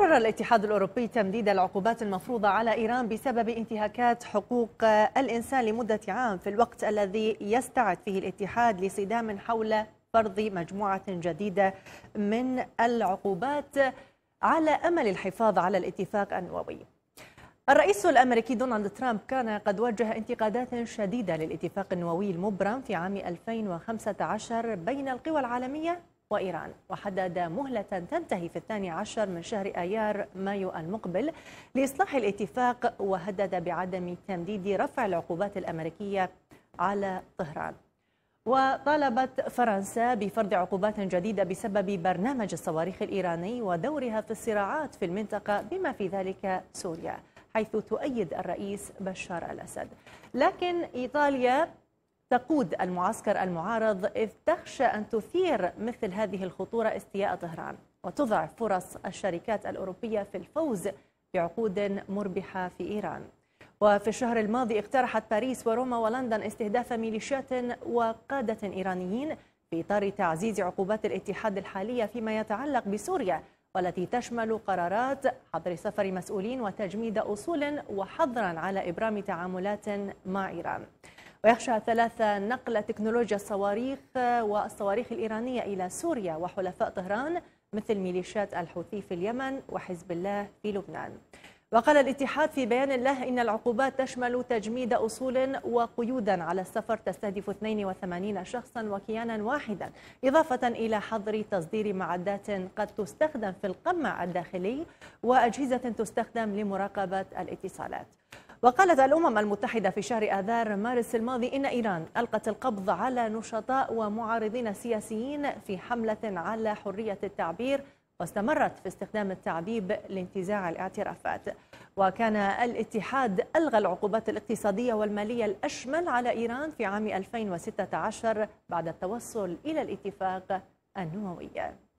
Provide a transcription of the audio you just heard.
قرر الاتحاد الأوروبي تمديد العقوبات المفروضة على إيران بسبب انتهاكات حقوق الإنسان لمدة عام في الوقت الذي يستعد فيه الاتحاد لصدام حول فرض مجموعة جديدة من العقوبات على أمل الحفاظ على الاتفاق النووي الرئيس الأمريكي دونالد ترامب كان قد وجه انتقادات شديدة للاتفاق النووي المبرم في عام 2015 بين القوى العالمية وإيران وحدد مهلة تنتهي في الثاني عشر من شهر آيار مايو المقبل لإصلاح الاتفاق وهدد بعدم تمديد رفع العقوبات الأمريكية على طهران وطالبت فرنسا بفرض عقوبات جديدة بسبب برنامج الصواريخ الإيراني ودورها في الصراعات في المنطقة بما في ذلك سوريا حيث تؤيد الرئيس بشار الأسد لكن إيطاليا تقود المعسكر المعارض إذ تخشى أن تثير مثل هذه الخطورة استياء طهران وتضع فرص الشركات الأوروبية في الفوز بعقود مربحة في إيران وفي الشهر الماضي اقترحت باريس وروما ولندن استهداف ميليشيات وقادة إيرانيين في إطار تعزيز عقوبات الاتحاد الحالية فيما يتعلق بسوريا والتي تشمل قرارات حظر سفر مسؤولين وتجميد أصول وحظرا على إبرام تعاملات مع إيران ويخشى ثلاثة نقل تكنولوجيا الصواريخ آه، والصواريخ الإيرانية إلى سوريا وحلفاء طهران مثل ميليشيات الحوثي في اليمن وحزب الله في لبنان وقال الاتحاد في بيان له إن العقوبات تشمل تجميد أصول وقيودا على السفر تستهدف 82 شخصا وكيانا واحدا إضافة إلى حظر تصدير معدات قد تستخدم في القمع الداخلي وأجهزة تستخدم لمراقبة الاتصالات وقالت الأمم المتحدة في شهر آذار مارس الماضي إن إيران ألقت القبض على نشطاء ومعارضين سياسيين في حملة على حرية التعبير واستمرت في استخدام التعذيب لانتزاع الاعترافات وكان الاتحاد ألغى العقوبات الاقتصادية والمالية الأشمل على إيران في عام 2016 بعد التوصل إلى الاتفاق النووي